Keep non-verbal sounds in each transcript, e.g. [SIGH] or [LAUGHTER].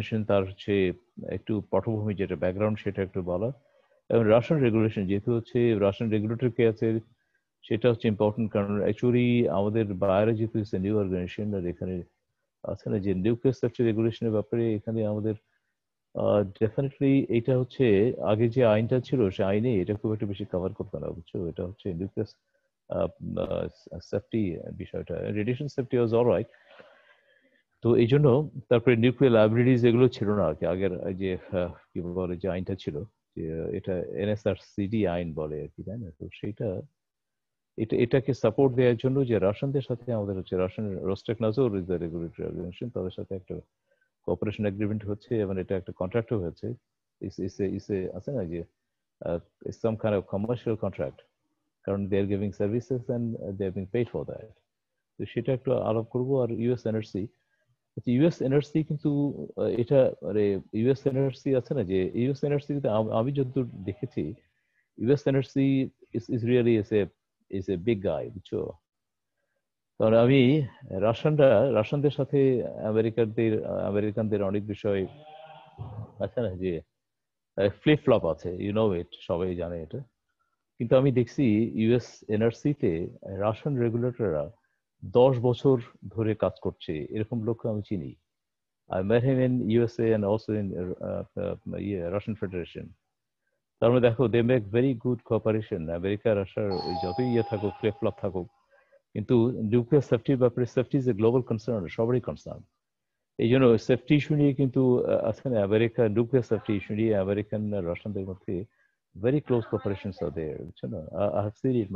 Intervention তার হচ্ছে একটু পটভূমি যেটা ব্যাকগ্রাউন্ড সেটা একটু বলা এবং রাশন রেগুলেশন যেহেতু হচ্ছে রাশন রেগুলেটর কে আছে সেটা হচ্ছে ইম্পর্টেন্ট কারণ অ্যাকচুয়ালি আমাদের বাইরে যেহেতু ইটস নিউ অর্গানাইজেশন আর এখানে আছে না যে নিউক্লিয়ার স্ট্রাকচার রেগুলেশনের ব্যাপারে এখানে আমাদের ডেফিনেটলি এটা হচ্ছে আগে যে আইনটা ছিল সে আইনে এটা খুব একটা বেশি কভার করতো না বুঝছো এটা হচ্ছে নিউক্লিয়াস সেফটি বিষয়টা radiation safety was all right তো এই জন্য তারপরে নিউক্লিয়ার লাইব্রেরিজ এগুলো ছিল না আর কি আগের যে কি বলে যে আইনটা ছিল যে এটা এনএসআর সিডি আইন বলে আর কি তাই না তো সেইটা এটা এটাকে সাপোর্ট দেওয়ার জন্য যে রাশিয়ানদের সাথে আমাদের হচ্ছে Russian Rostekhnadzor is the regulatory organization তাদের সাথে একটা কোঅপারেশন এগ্রিমেন্ট হচ্ছে এবং এটা একটা কন্ট্রাক্টও হয়েছে ইসে ইসে আছে না যে some kind of commercial contract কারণ they are giving services and they are being paid for that তো সেটা একটু আলাপ করবো আর ইউএস এনআরসি ইউএস আচ্ছা, এনআরসি কিন্তু এটা মানে ইউএস এনআরসি আছে না যে ইউএস এনআরসি আমি যতদূর দেখেছি US NRC really a a big guy বুঝছো কারণ আমি সাথে আমেরিকানদের আমেরিকানদের অনেক বিষয় আছে না যে ফ্লিপ ফ্লপ আছে ইউ নো ইট সবাই জানে এটা কিন্তু আমি দেখছি ইউএস এনআরসিতে রাশন রেগুলেটররা দশ বছর ধরে কাজ করছে এরকম লোককে আমি চিনি I met him in USA also in ইয়ে রাশিয়ান ফেডারেশন তার মধ্যে মানে দেখো they make very good cooperation America রাশিয়ার যতই ইয়ে থাকুক থাকুক কিন্তু নিউক্লিয়ার সেফটির ব্যাপারে safety is a global concern সবারই কনসার্ন এই জন্য সেফটি ইস্যু নিয়ে কিন্তু আজকাল আমেরিকা নিউক্লিয়ার সেফটি ইস্যু নিয়ে আমেরিকান রাশিয়ানদের মধ্যে ভেরি ক্লোজ কোঅপারেশন আর দেয় বুঝছো না আই হ্যাভ সিন ইট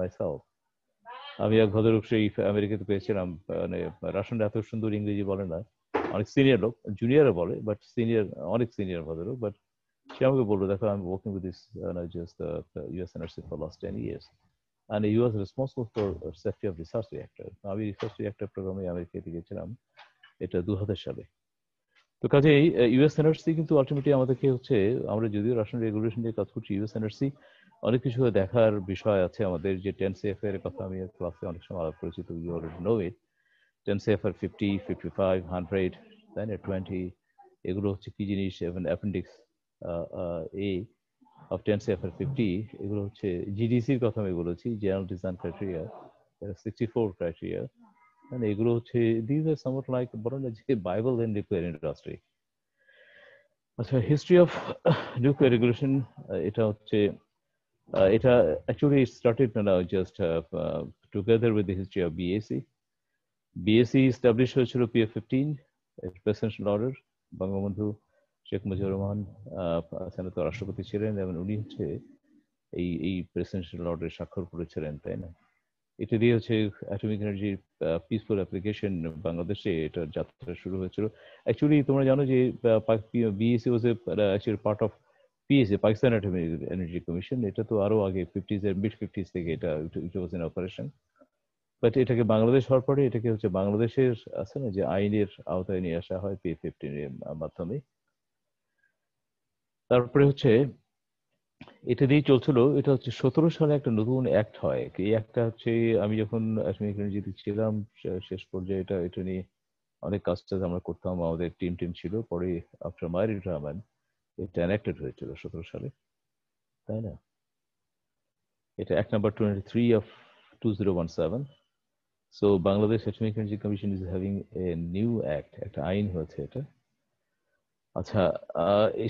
আমি এক ভদ্রলোক সেই আমেরিকাতে পেয়েছিলাম মানে রাশনটা এত সুন্দর ইংরেজি বলে না অনেক সিনিয়র লোক জুনিয়রও বলে বাট সিনিয়র অনেক সিনিয়র ভদ্রলোক বাট সে আমাকে বললো দেখো আমি working with this just US NRC for last ten years and he was responsible for safety of research আমি রিসার্চ রিয়াক্টর প্রোগ্রামে আমেরিকাতে গেছিলাম এটা দু হাজার সালে তো কাজেই ইউএস uh, এনআরসি কিন্তু আলটিমেটলি আমাদেরকে হচ্ছে আমরা যদিও রাশন রেগুলেশন নিয়ে কাজ করছি ইউএস এনআরসি অনেক কিছু দেখার বিষয় আছে আমাদের যে টেন সেফ এর কথা আমি ক্লাসে অনেক সময় আলাপ করেছি তো you already know it ten C F R fifty fifty five hundred তাই না টোয়েন্টি এগুলো হচ্ছে কি জিনিস এবং appendix A of ten C F R fifty এগুলো হচ্ছে জিডিসির কথা আমি বলেছি general design criteria sixty four criteria মানে এগুলো হচ্ছে দিজ আর সামট লাইক বলেন না যে বাইবেল ইন নিউক্লিয়ার ইন্ডাস্ট্রি আচ্ছা হিস্ট্রি অফ নিউক্লিয়ার রেগুলেশন এটা হচ্ছে Uh, it uh, actually started you know, just uh, together with the history of BAC. BAC established হয়েছিল PA fifteen presidential order Bangabandhu Sheikh Mujibur Rahman সেনাত রাষ্ট্রপতি ছিলেন এবং উনি হচ্ছে এই এই প্রেসিডেন্সিয়াল অর্ডারে স্বাক্ষর করেছিলেন তাই না এটা দিয়ে হচ্ছে অ্যাটমিক এনার্জির পিসফুল অ্যাপ্লিকেশন বাংলাদেশে এটা যাত্রা শুরু হয়েছিল অ্যাকচুয়ালি তোমরা জানো যে BAC was a actually part of PSA Pakistan atomic energy commission এটা তো আরো আগে ফিফটিজ এর মিড ফিফটিজ থেকে এটা ইট অপারেশন বাট এটাকে বাংলাদেশ হওয়ার পরে এটাকে হচ্ছে বাংলাদেশের আছে না যে আইনের আওতায় নিয়ে আসা হয় পি ফিফটিন এর মাধ্যমে তারপরে হচ্ছে এটা দিয়ে চলছিল এটা হচ্ছে সতেরো সালে একটা নতুন অ্যাক্ট হয় এই অ্যাক্টটা হচ্ছে আমি যখন অ্যাটমিক এনার্জিতে ছিলাম শেষ পর্যায়ে এটা এটা নিয়ে অনেক কাজ আমরা করতাম আমাদের টিম টিম ছিল পরে আফটার মায়ের রহমান এটা অ্যানেক্টেড হয়েছিল সতেরো সালে তাই না এটা এক number twenty three of two zero one seven so Bangladesh atomic energy commission is having a new act একটা আইন হয়েছে এটা আচ্ছা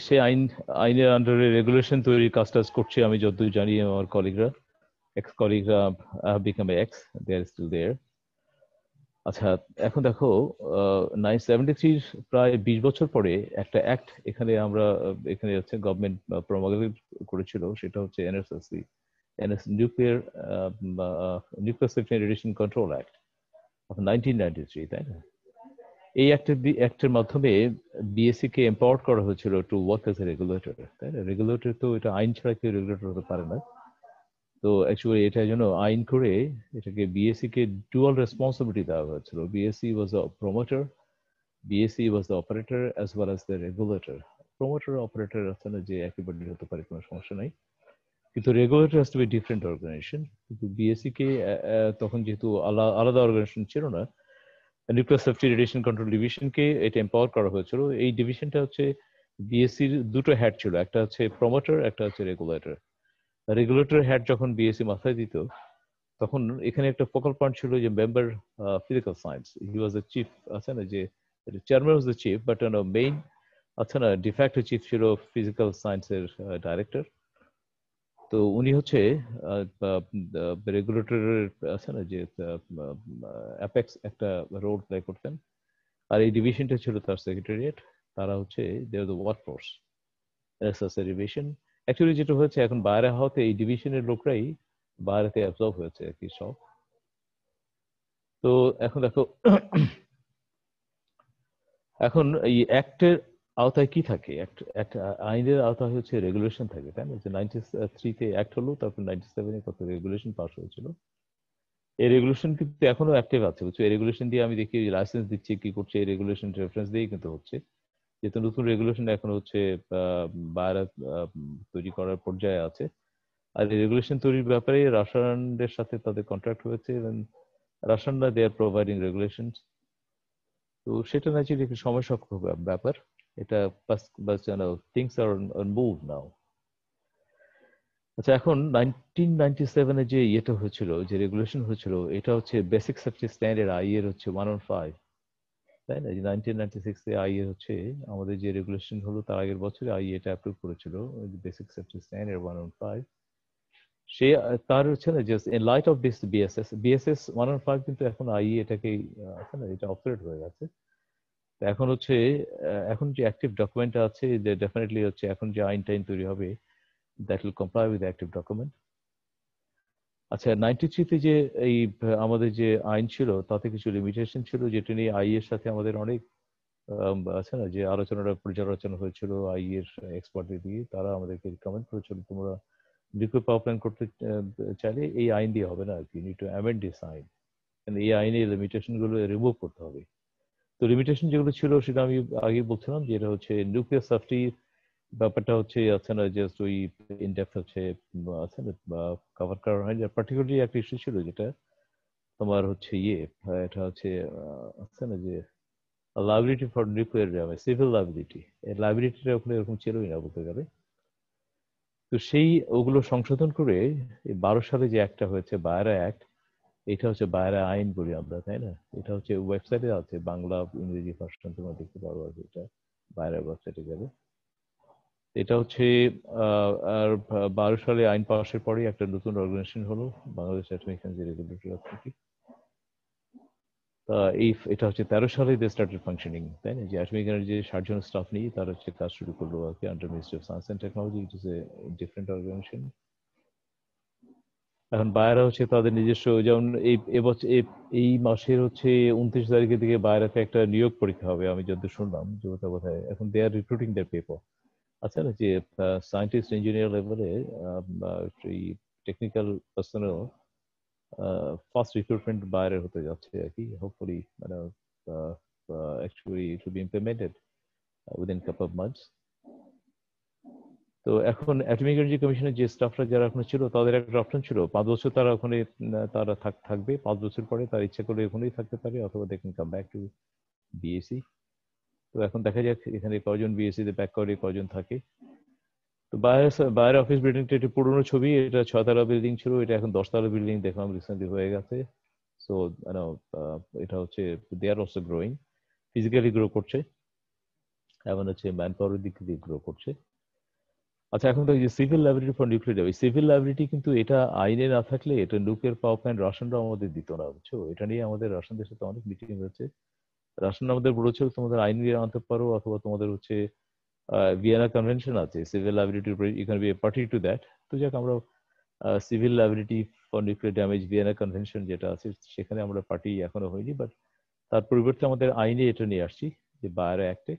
সে আইন আইনের আন্ডারে রেগুলেশন তৈরির কাজ টাজ করছে আমি যতদূর জানি আমার কলিগরা এক্স কলিগরা become ex they are still there আচ্ছা এখন দেখো নাইন সেভেন্টি থ্রির প্রায় বিশ বছর পরে একটা অ্যাক্ট এখানে আমরা এখানে হচ্ছে গভর্নমেন্ট প্রমোগেট করেছিল সেটা হচ্ছে NSSC NS nuclear nuclear safety radiation control act nineteen ninety three তাই না এই অ্যাক্টের অ্যাক্টের মাধ্যমে বিএসসি e কে এম্পাওয়ার করা হয়েছিল to work as a regulator তাই না রেগুলেটর তো এটা আইন ছাড়া কেউ রেগুলেটর হতে পারে না তো অ্যাকচুয়ালি এটা জন্য আইন করে এটাকে বিএসসি e কে ডুয়াল রেসপন্সিবিলিটি দেওয়া হয়েছিল BSC was the promoter BSC was the operator as well as the regulator promoter operator আসলে যে একেবারে হতে পারে কোনো সমস্যা নাই কিন্তু regulator has to be different organization কিন্তু বিএসসি e কে তখন যেহেতু আলাদা অর্গানাইজেশন ছিল না নিউক্লিয়ার সেফটি রেডিয়েশন কন্ট্রোল ডিভিশনকে এটা এম্পাওয়ার করা হয়েছিল এই ডিভিশনটা হচ্ছে বিএসসির e দুটো হ্যাড ছিল একটা হচ্ছে প্রমোটার একটা হচ্ছে রেগুলেটর রেগুলেটর হ্যাড যখন বিএসসি e মাথায় দিত তখন এখানে একটা ফোকাল পয়েন্ট ছিল যে member physical science he was the chief আছে না যে chairman was the chief but main আছে না ডিফ্যাক্ট চিফ ছিল ফিজিক্যাল সায়েন্সের ডাইরেক্টর তো উনি হচ্ছে রেগুলেটরের uh, আছে না যে অ্যাপেক্স uh, uh, একটা রোল প্লে করতেন আর এই ডিভিশনটা ছিল তার সেক্রেটারিয়েট তারা হচ্ছে they the workforce division actually যেটা হয়েছে এখন বাইরে হওয়াতে এই ডিভিশনের লোকরাই বাইরেতে অ্যাবজর্ব হয়েছে আর কি সব তো এখন দেখো এখন এই অ্যাক্টের আওতায় কি থাকে আইনের আওতায় হচ্ছে রেগুলেশন থাকে তাই না যে নাইনটি থ্রিতে অ্যাক্ট হলো তারপর নাইনটি সেভেনে কত রেগুলেশন পাস হয়েছিল এই রেগুলেশন কিন্তু এখনো অ্যাক্টিভ আছে বুঝছো এই রেগুলেশন দিয়ে আমি দেখি লাইসেন্স দিচ্ছে কি করছে এই রেগুলেশন রেফারেন্স দিয়েই কিন্তু হচ্ছে যেহেতু নতুন রেগুলেশন এখন হচ্ছে বাইরে তৈরি করার পর্যায়ে আছে আর রেগুলেশন তৈরির ব্যাপারে রাসায়নদের সাথে তাদের কন্ট্রাক্ট হয়েছে এবং রাসায়নরা দে আর প্রোভাইডিং রেগুলেশন তো সেটা ন্যাচুরালি একটু সময় সাপেক্ষ ব্যাপার এটা বাস বাস থিংস আর মুভ নাও আচ্ছা এখন নাইনটিন নাইনটি সেভেনে যে ইয়েটা হয়েছিল যে রেগুলেশন হয়েছিল এটা হচ্ছে বেসিক সেফটি স্ট্যান্ডার্ড আই এর হচ্ছে ওয়ান অন ফাইভ তাই না নাইনটিন নাইনটি সিক্সে আইএ হচ্ছে আমাদের যে রেগুলেশন হলো তার আগের বছরে আইএ এটা অ্যাপ্রুভ করেছিল basic safety standard one one five সে তার হচ্ছে না just in light of this BSS BSS one on five কিন্তু এখন আইএ এটাকে না এটা অপারেট হয়ে গেছে এখন হচ্ছে এখন যে অ্যাক্টিভ ডকুমেন্ট আছে যে ডেফিনেটলি হচ্ছে এখন যে আইন টাইন তৈরি হবে that will comply with active document আচ্ছা নাইনটি থ্রিতে যে এই আমাদের যে আইন ছিল তাতে কিছু লিমিটেশন ছিল যেটা নিয়ে আই এর সাথে আমাদের অনেক আছে না যে আলোচনাটা পর্যালোচনা হয়েছিল আই এর এক্সপার্টদের দিয়ে তারা আমাদেরকে রিকমেন্ড করেছিল তোমরা নিউক্লিয়ার পাওয়ার প্ল্যান্ট করতে চাইলে এই আইন দিয়ে হবে না আর কি নিড টু অ্যামেন্ড দিস আইন এই আইনে লিমিটেশনগুলো রিমুভ করতে হবে তো লিমিটেশন যেগুলো ছিল সেটা আমি আগে বলছিলাম যে এটা হচ্ছে নিউক্লিয়ার সেফটি ব্যাপারটা হচ্ছে আছে না জাস্ট ওই ইনডেপ হচ্ছে আছে না কভার করা না পার্টিকুলারলি একটা ইস্যু ছিল যেটা তোমার হচ্ছে ইয়ে এটা হচ্ছে আছে না যে লাইবিলিটি ফর নিউক্লিয়ার ড্রামে সিভিল লাইবিলিটি এই লাইবিলিটিটা ওখানে এরকম ছিলই না বলতে গেলে তো সেই ওগুলো সংশোধন করে বারো সালে যে একটা হয়েছে বায়রা অ্যাক্ট এটা হচ্ছে বায়রা আইন বলি আমরা তাই না এটা হচ্ছে ওয়েবসাইটে আছে বাংলা ইংরেজি ভার্সন তোমরা দেখতে পারো আর এটা বায়রা ওয়েবসাইটে যাবে এটা হচ্ছে আর বারো সালে আইন পাশের পরে একটা নতুন অর্গানাইজেশন হলো Bangladesh atomic energy regulatory authority এই এটা হচ্ছে তেরো সালে দে স্টার্টেড ফাংশনিং তাই না যে অ্যাটমিক এনার্জি ষাটজন স্টাফ নিয়ে তারা হচ্ছে কাজ শুরু করলো আর কি under ministry of science and technology it is a different organization এখন বায়রা হচ্ছে তাদের নিজস্ব যেমন এই এবছর এই মাসের হচ্ছে উনত্রিশ তারিখের দিকে বায়রাতে একটা নিয়োগ পরীক্ষা হবে আমি যদ্দূর শুনলাম যে বোধ হয় এখন they are recruiting their paper আছে না যে সায়েন্টিস্ট ইঞ্জিনিয়ার লেভেলে এই টেকনিক্যাল পার্সোনাল ফার্স্ট রিক্রুটমেন্ট বাইরে হতে যাচ্ছে আর কি হোপফুলি মানে actually it be implemented within couple of months তো এখন অ্যাটমিক এনার্জি কমিশনের যে স্টাফরা যারা ওখানে ছিল তাদের একটা অপশন ছিল পাঁচ বছর তারা ওখানে তারা থাকবে পাঁচ বছর পরে তার ইচ্ছা করলে ওখানেই থাকতে পারে অথবা দেখুন কাম ব্যাক টু বিএসি তো এখন দেখা যাক এখানে কজন বিএসসি তে ব্যাক করে কজন থাকে তো বাইরে বাইরে অফিস বিল্ডিংটা একটি পুরনো ছবি এটা ছয়তলা বিল্ডিং ছিল এটা এখন দশতলা বিল্ডিং দেখলাম রিসেন্টলি হয়ে গেছে সো এটা হচ্ছে they are also growing physically grow করছে এবং হচ্ছে ম্যান পাওয়ার দিক দিয়ে গ্রো করছে আচ্ছা এখন তো যে সিভিল লাইব্রেরি ফর নিউক্লিয়ার ওই সিভিল লাইব্রেরি কিন্তু এটা আইনে না থাকলে এটা নিউক্লিয়ার পাওয়ার প্ল্যান্ট রাশিয়ানরা আমাদের দিত না বুঝছো এটা নিয়ে আমাদের রাশনদের সাথে অনেক মিটিং হয়েছে রাশিয়ান আমাদের বলেছে তোমাদের আইন দিয়ে আনতে পারো অথবা তোমাদের হচ্ছে ভিয়েনা কনভেনশন আছে সিভিল লাইবিলিটি উপরে you can be a party to that তো যাক আমরা civil liability for nuclear damage Vienna convention যেটা আছে সেখানে আমরা পার্টি এখনো হইনি বাট তার পরিবর্তে আমাদের আইনে এটা নিয়ে আসছি যে বায়ার অ্যাক্টে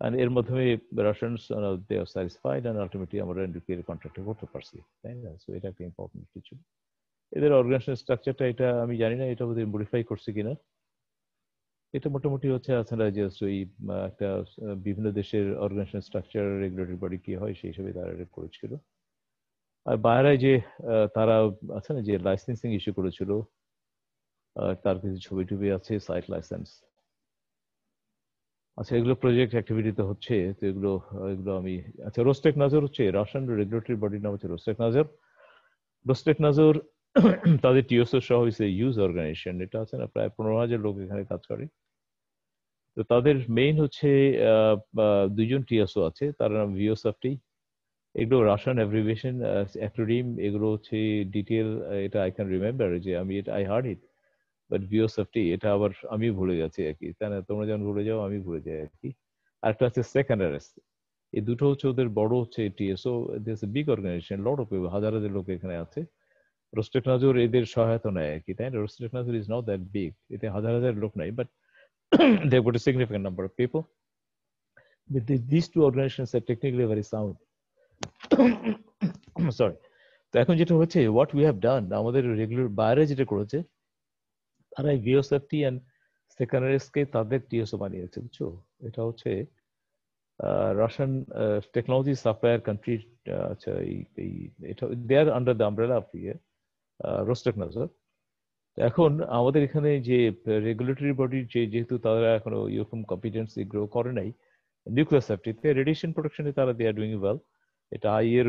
অ্যান্ড এর মাধ্যমে Russian they are satisfied and ultimately আমরা নিউক্লিয়ার কন্ট্রাক্ট করতে পারছি তাই না সো এটা একটা ইম্পর্টেন্ট কিছু এদের অর্গানাইজেশন স্ট্রাকচারটা এটা আমি জানি না এটা বোধহয় মডিফাই করছে কিনা এটা মোটামুটি হচ্ছে আপনারা ওই একটা বিভিন্ন দেশের অর্গানাইজেশন স্ট্রাকচার রেগুলেটরি বডি কি হয় সেই হিসেবে তারা এটা করেছিল আর বাইরে যে তারা আছে না যে লাইসেন্সিং ইস্যু করেছিল তার কিছু ছবি টুবি আছে সাইট লাইসেন্স আচ্ছা এগুলো প্রজেক্ট অ্যাক্টিভিটি তো হচ্ছে তো এগুলো এগুলো আমি আচ্ছা রোস্টেক নাজর হচ্ছে রাশিয়ান রেগুলেটরি বডির নাম হচ্ছে রোস্টেক নাজার রোস্টেক নাজর তাদের টিওসো সহ হয়েছে ইউজ অর্গানাইজেশন এটা আছে না প্রায় পনেরো হাজার লোক এখানে কাজ করে তো তাদের মেইন হচ্ছে দুইজন টিএসও আছে তার নাম ভিওসাফটি এগুলো রাশিয়ান অ্যাব্রিভিয়েশন অ্যাক্রোডিম এগুলো হচ্ছে ডিটেল এটা আই ক্যান রিমেম্বার যে আমি এটা আই হার্ড ইট বাট ভিওসাফটি এটা আবার আমি ভুলে যাচ্ছি আর কি তাই না তোমরা যখন ভুলে যাও আমি ভুলে যাই আর কি আরেকটা আছে অ্যারেস্ট এই দুটো হচ্ছে ওদের বড় হচ্ছে TSO this a big organization lot of people হাজার হাজার লোক এখানে আছে রোস্টেট নাজুর এদের সহায়তা নেয় আর কি তাই না Rostekhnadzor is not that big এতে হাজার হাজার লোক নাই but [CLEARS THROAT] they've got a significant number of people. But the, these two organizations are technically very sound. Sorry [COUGHS] তো এখন যেটা হচ্ছে হোয়াট উই হ্যাভ ডান আমাদের রেগুলার বাইরে যেটা করেছে তারা ভিওসএফটি অ্যান্ড সেকেন্ডারিসকে তাদের টিএসও বানিয়েছে বুঝছো এটা হচ্ছে রাশিয়ান টেকনোলজি সাপ্লায়ার কান্ট্রি আচ্ছা এই এটা they are under the umbrella of ইয়ে রোস্টেক নজর এখন আমাদের এখানে যে রেগুলেটরি বডির যে যেহেতু তারা এখনো এরকম কম্পিটেন্সি গ্রো করে নাই নিউক্লিয়ার সেফটিতে রেডিয়েশন প্রোটেকশনে তারা দেয়ার ডুইং ওয়েল এটা e এর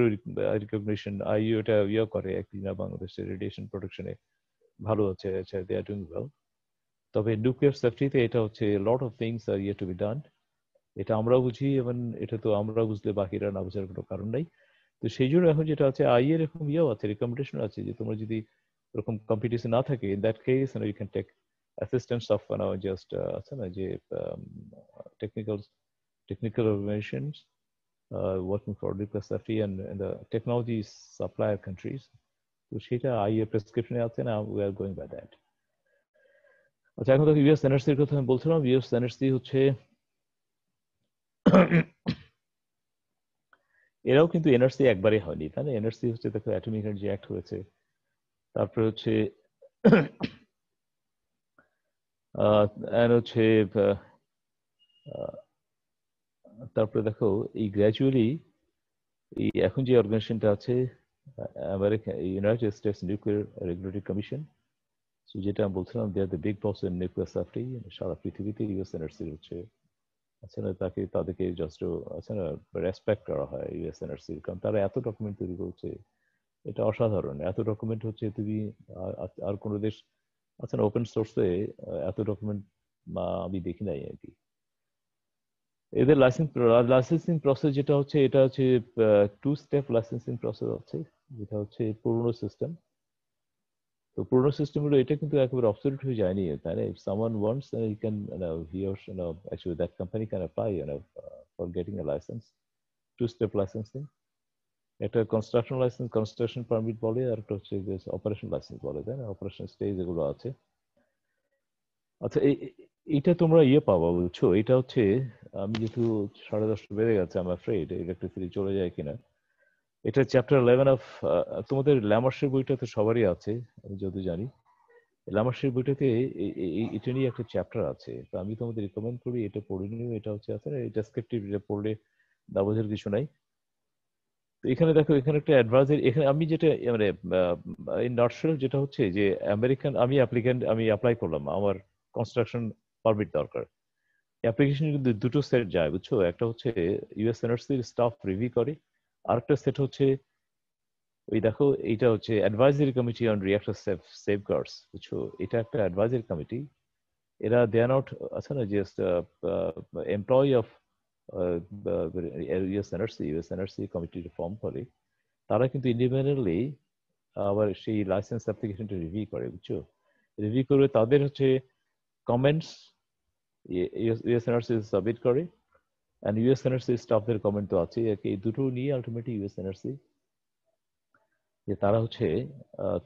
রিকগনিশন আই এটা ইয়ে করে একদিন বাংলাদেশে রেডিয়েশন প্রোটেকশনে ভালো আছে আচ্ছা দে আর ডুইং ওয়েল তবে নিউক্লিয়ার সেফটিতে এটা হচ্ছে লট অফ থিংস আর ইয়ে টু বি ডান এটা আমরা বুঝি এবং এটা তো আমরা বুঝলে বাকিরা না বুঝার কোনো কারণ নাই তো সেই জন্য এখন যেটা আছে e এর এরকম ইয়েও আছে রিকমেন্ডেশন আছে যে তোমরা যদি এরকম কম্পিটিশন না থাকে in that case you can take assistance of now just আছে না যে technical technical organization working for for Ripasafri and, and technology supplier countries তো সেটা আই এ প্রেসক্রিপশনে আছে না we are going by that আচ্ছা এখন তো ইউএস এনআরসির কথা আমি বলছিলাম ইউএস এনআরসি হচ্ছে এরাও কিন্তু এনআরসি একবারে হয়নি তাহলে না এনআরসি হচ্ছে দেখো অ্যাটমিক এনার্জি অ্যাক্ট হয়েছে তারপরে হচ্ছে অ্যান্ড হচ্ছে তারপরে দেখো এই গ্র্যাজুয়ালি এই এখন যে অর্গানাইজেশনটা আছে America United States nuclear regulatory commission so যেটা আমি বলছিলাম they are the big boss in nuclear safety সারা পৃথিবীতে ইউএস এনআরসির হচ্ছে আছে না তাকে তাদেরকে জাস্ট আছে না রেসপেক্ট করা হয় ইউএস এনআরসির কারণ তারা এত ডকুমেন্ট তৈরি করছে এটা অসাধারণ এত ডকুমেন্ট হচ্ছে তুমি আর কোনো দেশ আছে না ওপেন সোর্সে এত ডকুমেন্ট আমি দেখি নাই আর কি এদের লাইসেন্স লাইসেন্সিং প্রসেস যেটা হচ্ছে এটা হচ্ছে টু স্টেপ লাইসেন্সিং প্রসেস আছে যেটা হচ্ছে পুরনো সিস্টেম তো পুরনো সিস্টেম হলো এটা কিন্তু একেবারে অবসলিট হয়ে যায়নি তাই না if once wants can he or actually that company can apply for getting a licence two step licensing একটা কনস্ট্রাকশন লাইসেন্স কনস্ট্রাকশন পারমিট বলে আর একটা হচ্ছে যে অপারেশন লাইসেন্স বলে তাই না অপারেশন স্টেজ এগুলো আছে আচ্ছা এই এইটা তোমরা ইয়ে পাবা বলছো এটা হচ্ছে আমি যেহেতু সাড়ে দশটা বেড়ে গেছে আমার ফ্রেড ইলেকট্রিসিটি চলে যায় কিনা এটা চ্যাপ্টার ইলেভেন অফ তোমাদের ল্যামার্সের বইটা তো সবারই আছে আমি যদি জানি ল্যামার্সের বইটাতে এটা নিয়ে একটা চ্যাপ্টার আছে তো আমি তোমাদের রেকমেন্ড করি এটা পড়ে নিও এটা হচ্ছে আছে না এটা স্ক্রিপ্টিভ এটা পড়লে দাবজের কিছু নাই তো এখানে দেখো এখানে একটা অ্যাডভান্সের এখানে আমি যেটা মানে ইন নটশেল যেটা হচ্ছে যে আমেরিকান আমি অ্যাপ্লিক্যান্ট আমি অ্যাপ্লাই করলাম আমার কনস্ট্রাকশন পারমিট দরকার অ্যাপ্লিকেশন কিন্তু দুটো সেট যায় বুঝছো একটা হচ্ছে ইউএস এনআরসির স্টাফ রিভিউ করে আরেকটা সেট হচ্ছে ওই দেখো এটা হচ্ছে advisory committee on reactor safe safeguards বুঝছো এটা একটা অ্যাডভাইজারি কমিটি এরা দেয়ার নট আছে না just employee of US NRC US NRC committee form করে তারা কিন্তু ইন্ডিপেন্ডেন্টলি আবার সেই লাইসেন্স অ্যাপ্লিকেশনটা রিভিউ করে বুঝছো রিভিউ করে তাদের হচ্ছে কমেন্টস ইউএস এনআরসি সাবমিট করে অ্যান্ড ইউএস এনআরসি স্টাফদের কমেন্ট তো আছে এই দুটো নিয়ে আলটিমেটলি ইউএস এনআরসি যে তারা হচ্ছে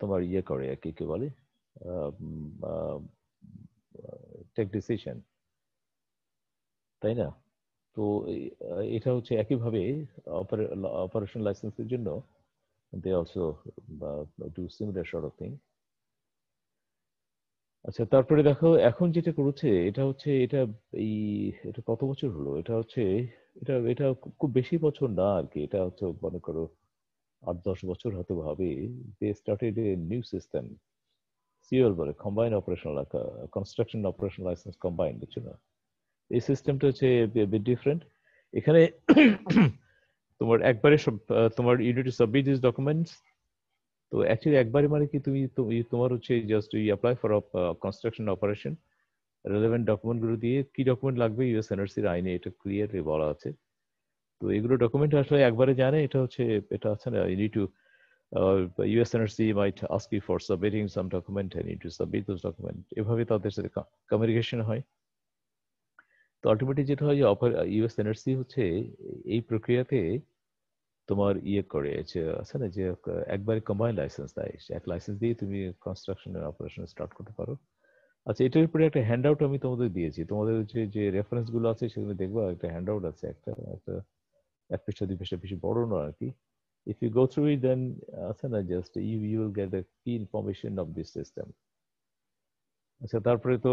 তোমার ইয়ে করে আর কি কে বলে টেক ডিসিশন তাই না তো এটা হচ্ছে একইভাবে অপারেশন লাইসেন্সের জন্য they also do similar sort of thing আচ্ছা তারপরে দেখো এখন যেটা করেছে এটা হচ্ছে এটা এই এটা কত বছর হলো এটা হচ্ছে এটা এটা খুব বেশি বছর না আর কি এটা হচ্ছে মনে করো আট দশ বছর হতে হবে they started a new system sure বলে combine operation construction operation licence combine কিছু না এই সিস্টেমটা হচ্ছে ডিফারেন্ট এখানে তোমার একবারে সব তোমার you need to submit this documents তো অ্যাকচুয়ালি একবারে মানে কি তুমি তোমার হচ্ছে just you apply for construction operation relevant ডকুমেন্টগুলো দিয়ে কি ডকুমেন্ট লাগবে ইউএস এনআরসির আইনে এটা ক্লিয়ারলি বলা আছে তো এগুলো ডকুমেন্ট আসলে একবারে জানে এটা হচ্ছে এটা আছে না you to US NRC might ask you for submitting some document and to submit those document এভাবে তাদের সাথে কমিউনিকেশন হয় তো আলটিমেটলি যেটা হয় যে ইউএস এনআরসি uh, হচ্ছে এই প্রক্রিয়াতে তোমার ইয়ে করে যে আছে না যে একবার কম্বাইন লাইসেন্স দেয় এক লাইসেন্স দিয়ে তুমি কনস্ট্রাকশনের অপারেশন স্টার্ট করতে পারো আচ্ছা এটার উপরে একটা হ্যান্ড আউট আমি তোমাদের দিয়েছি তোমাদের হচ্ছে যে রেফারেন্সগুলো আছে সেগুলো দেখবো একটা হ্যান্ড আউট আছে একটা একটা এক পৃষ্ঠা দুই পৃষ্ঠা বেশি বড় নয় আর কি if you go through it, then Asana just you, you will get the key information of this system. আচ্ছা তারপরে তো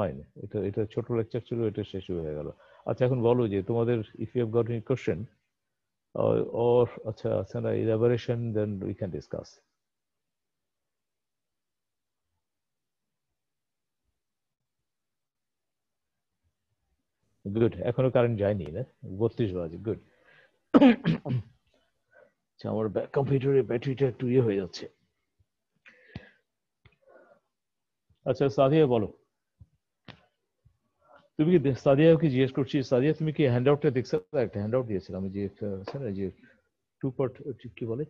হয়নি এটা এটা ছোট লেকচার ছিল এটা শেষ হয়ে গেল আচ্ছা এখন বলো যে তোমাদের if you have got question or আচ্ছা আচ্ছা না elaboration then we can discuss good এখনো কারেন্ট যায়নি না বত্রিশ বাজে গুড আচ্ছা আমার কম্পিউটারের ব্যাটারিটা একটু ইয়ে হয়ে যাচ্ছে আচ্ছা সাদিয়া বলো তুমি কি সাদিয়া কি जिएस करछि সাদিয়া তুমি কি হ্যান্ডআউটটা দেখছ একটা হ্যান্ডআউট দিয়েছিলাম যে স্যার যে টু পার্ট কি বলে